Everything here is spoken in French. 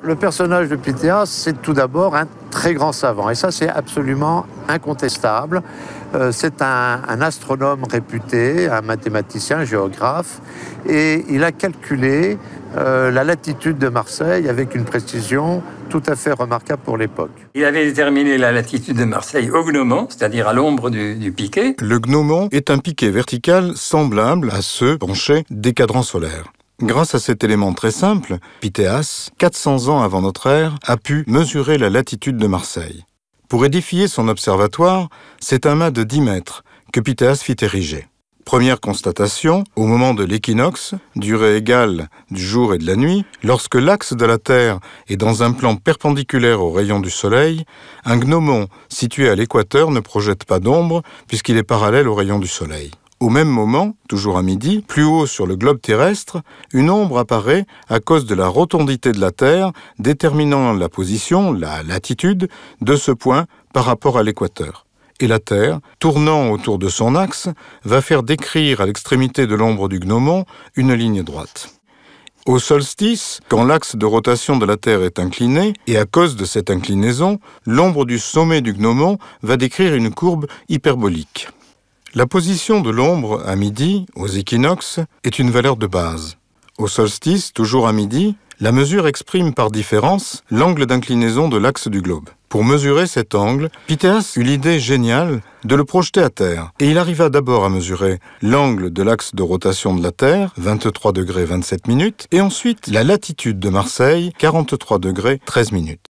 Le personnage de Pythéas, c'est tout d'abord un très grand savant, et ça c'est absolument incontestable. Euh, c'est un, astronome réputé, un mathématicien, géographe, et il a calculé euh, la latitude de Marseille avec une précision tout à fait remarquable pour l'époque. Il avait déterminé la latitude de Marseille au gnomon, c'est-à-dire à, l'ombre du, du, piquet. Le gnomon est un piquet vertical semblable à ceux penchés des cadrans solaires. Grâce à cet élément très simple, Pythéas, 400 ans avant notre ère, a pu mesurer la latitude de Marseille. Pour édifier son observatoire, c'est un mât de 10 mètres que Pythéas fit ériger. Première constatation, au moment de l'équinoxe, durée égale du jour et de la nuit, lorsque l'axe de la Terre est dans un plan perpendiculaire au rayon du Soleil, un gnomon situé à l'équateur ne projette pas d'ombre puisqu'il est parallèle au rayon du Soleil. Au même moment, toujours à midi, plus haut sur le globe terrestre, une ombre apparaît à cause de la rotondité de la Terre, déterminant la position, la latitude, de ce point par rapport à l'équateur. Et la Terre, tournant autour de son axe, va faire décrire à l'extrémité de l'ombre du gnomon une ligne droite. Au solstice, quand l'axe de rotation de la Terre est incliné, et à cause de cette inclinaison, l'ombre du sommet du gnomon va décrire une courbe hyperbolique. La position de l'ombre à midi, aux équinoxes, est une valeur de base. Au solstice, toujours à midi, la mesure exprime par différence l'angle d'inclinaison de l'axe du globe. Pour mesurer cet angle, Pythéas eut l'idée géniale de le projeter à terre, et il arriva d'abord à mesurer l'angle de l'axe de rotation de la Terre, 23 degrés 27 minutes, et ensuite la latitude de Marseille, 43 degrés 13 minutes.